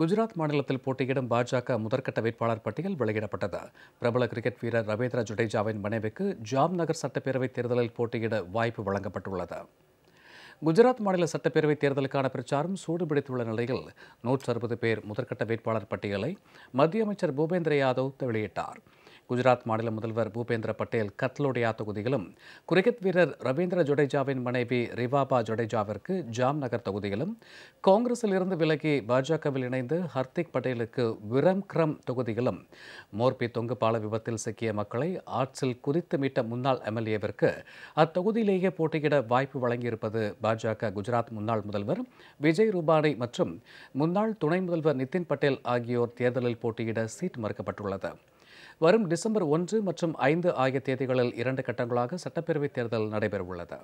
குஜராத் மாநிலத்தில் போட்டியிடும் பாஜக முதற்கட்ட வேட்பாளர் பட்டியல் வெளியிடப்பட்டது பிரபல கிரிக்கெட் வீரர் ரவீந்திர ஜுடேஜாவின் மனைவிக்கு ஜாம்நகர் சட்டப்பேரவைத் தேர்தலில் போட்டியிட வாய்ப்பு வழங்கப்பட்டுள்ளது குஜராத் மாநில சட்டப்பேரவைத் தேர்தலுக்கான பிரச்சாரம் சூடுபிடித்துள்ள நிலையில் நூற்று அறுபது பேர் முதற்கட்ட வேட்பாளர் பட்டியலை மத்திய அமைச்சர் பூபேந்திர யாதவ் வெளியிட்டார் குஜராத் மாநில முதல்வர் பூபேந்திர பட்டேல் கத்லோடியா தொகுதியிலும் கிரிக்கெட் வீரர் ரவீந்திர ஜடேஜாவின் மனைவி ரிவாபா ஜடேஜாவிற்கு ஜாம்நகர் தொகுதியிலும் காங்கிரஸில் இருந்து விலகி பாஜகவில் இணைந்து ஹர்திக் பட்டேலுக்கு விரம்கிரம் தொகுதியிலும் மோர்பி தொங்கு பால விபத்தில் சிக்கிய மக்களை ஆட்சில் குதித்து மீட்ட முன்னாள் எம்எல்ஏவிற்கு அத்தொகுதியிலேயே போட்டியிட வாய்ப்பு வழங்கியிருப்பது பாஜக குஜராத் முன்னாள் முதல்வர் விஜய் ரூபானி மற்றும் முன்னாள் துணை முதல்வர் நிதின் பட்டேல் ஆகியோர் தேர்தலில் போட்டியிட சீட் மறுக்கப்பட்டுள்ளது வரும் டிசம்பர் ஒன்று மற்றும் ஐந்து ஆகிய தேதிகளில் இரண்டு கட்டங்களாக சட்டப்பேரவைத் தேர்தல் நடைபெறவுள்ளது